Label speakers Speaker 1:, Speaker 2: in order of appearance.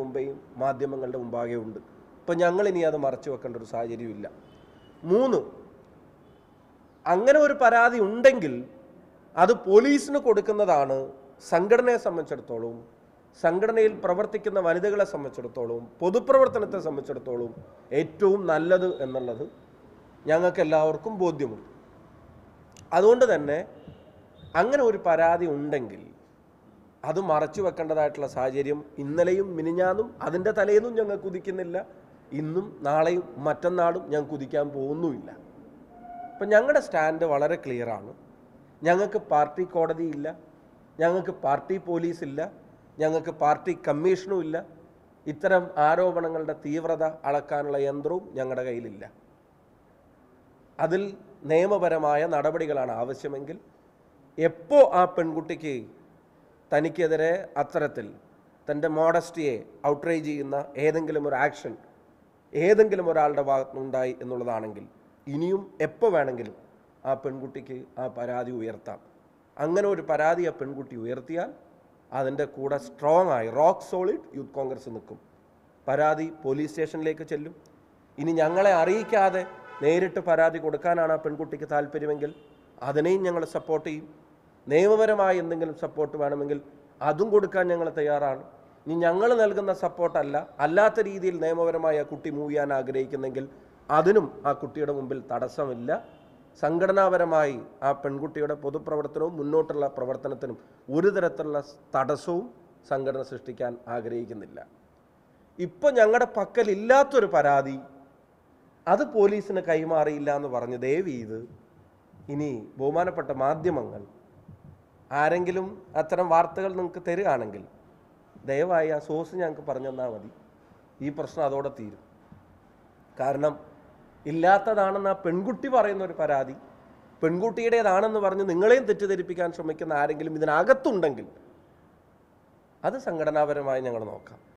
Speaker 1: മുമ്പേയും മാധ്യമങ്ങളുടെ മുമ്പാകെ ഉണ്ട് ഇപ്പം ഞങ്ങൾ ഇനി അത് മറച്ചു വെക്കേണ്ട ഒരു സാഹചര്യമില്ല മൂന്ന് അങ്ങനെ ഒരു പരാതി ഉണ്ടെങ്കിൽ അത് പോലീസിന് കൊടുക്കുന്നതാണ് സംഘടനയെ സംബന്ധിച്ചിടത്തോളം സംഘടനയിൽ പ്രവർത്തിക്കുന്ന വനിതകളെ സംബന്ധിച്ചിടത്തോളം പൊതുപ്രവർത്തനത്തെ സംബന്ധിച്ചിടത്തോളം ഏറ്റവും നല്ലത് എന്നുള്ളത് ഞങ്ങൾക്ക് എല്ലാവർക്കും ബോധ്യമുണ്ട് അതുകൊണ്ട് തന്നെ അങ്ങനെ ഒരു പരാതി ഉണ്ടെങ്കിൽ അത് മറച്ചു വെക്കേണ്ടതായിട്ടുള്ള സാഹചര്യം ഇന്നലെയും മിനിഞ്ഞാന്നും അതിൻ്റെ തലേന്നും ഞങ്ങൾ കുതിക്കുന്നില്ല ഇന്നും നാളെയും മറ്റന്നാളും ഞാൻ കുതിക്കാൻ പോകുന്നുമില്ല അപ്പം ഞങ്ങളുടെ സ്റ്റാൻഡ് വളരെ ക്ലിയറാണ് ഞങ്ങൾക്ക് പാർട്ടി കോടതിയില്ല ഞങ്ങൾക്ക് പാർട്ടി പോലീസ് ഇല്ല ഞങ്ങൾക്ക് പാർട്ടി കമ്മീഷനും ഇല്ല ഇത്തരം ആരോപണങ്ങളുടെ തീവ്രത അളക്കാനുള്ള യന്ത്രവും ഞങ്ങളുടെ കയ്യിലില്ല അതിൽ നിയമപരമായ നടപടികളാണ് ആവശ്യമെങ്കിൽ എപ്പോൾ ആ പെൺകുട്ടിക്ക് തനിക്കെതിരെ അത്തരത്തിൽ തൻ്റെ മോഡസ്റ്റിയെ ഔട്ട്റേജ് ചെയ്യുന്ന ഏതെങ്കിലും ഒരു ആക്ഷൻ ഏതെങ്കിലും ഒരാളുടെ ഭാഗത്തുനിന്നുണ്ടായി എന്നുള്ളതാണെങ്കിൽ ഇനിയും എപ്പോൾ വേണമെങ്കിലും ആ പെൺകുട്ടിക്ക് ആ പരാതി ഉയർത്താം അങ്ങനെ ഒരു പരാതി ആ പെൺകുട്ടി ഉയർത്തിയാൽ അതിൻ്റെ കൂടെ സ്ട്രോങ് ആയി റോക്ക് സോളിഡ് യൂത്ത് കോൺഗ്രസ് നിൽക്കും പരാതി പോലീസ് സ്റ്റേഷനിലേക്ക് ചെല്ലും ഇനി ഞങ്ങളെ അറിയിക്കാതെ നേരിട്ട് പരാതി കൊടുക്കാനാണ് ആ പെൺകുട്ടിക്ക് താല്പര്യമെങ്കിൽ അതിനെയും ഞങ്ങൾ സപ്പോർട്ട് ചെയ്യും നിയമപരമായ എന്തെങ്കിലും സപ്പോർട്ട് വേണമെങ്കിൽ അതും കൊടുക്കാൻ ഞങ്ങൾ തയ്യാറാണ് ഇനി ഞങ്ങൾ നൽകുന്ന സപ്പോർട്ടല്ല അല്ലാത്ത രീതിയിൽ നിയമപരമായി ആ കുട്ടി മൂവ് ചെയ്യാൻ ആഗ്രഹിക്കുന്നെങ്കിൽ അതിനും ആ കുട്ടിയുടെ മുമ്പിൽ തടസ്സമില്ല സംഘടനാപരമായി ആ പെൺകുട്ടിയുടെ പൊതുപ്രവർത്തനവും മുന്നോട്ടുള്ള പ്രവർത്തനത്തിനും ഒരു തരത്തിലുള്ള തടസ്സവും സംഘടന സൃഷ്ടിക്കാൻ ആഗ്രഹിക്കുന്നില്ല ഇപ്പോൾ ഞങ്ങളുടെ പക്കലില്ലാത്തൊരു പരാതി അത് പോലീസിന് കൈമാറിയില്ല എന്ന് പറഞ്ഞ് ദയവ് ഇത് ഇനി ബഹുമാനപ്പെട്ട മാധ്യമങ്ങൾ ആരെങ്കിലും അത്തരം വാർത്തകൾ നിങ്ങൾക്ക് തരികയാണെങ്കിൽ ദയവായി ആ സോഴ്സ് ഞങ്ങൾക്ക് പറഞ്ഞു തന്നാൽ മതി ഈ പ്രശ്നം അതോടെ തീരും കാരണം ഇല്ലാത്തതാണെന്ന് ആ പെൺകുട്ടി പറയുന്ന ഒരു പരാതി പെൺകുട്ടിയുടേതാണെന്ന് പറഞ്ഞ് നിങ്ങളെയും തെറ്റിദ്ധരിപ്പിക്കാൻ ശ്രമിക്കുന്ന ആരെങ്കിലും ഇതിനകത്തുണ്ടെങ്കിൽ അത് സംഘടനാപരമായി ഞങ്ങൾ നോക്കാം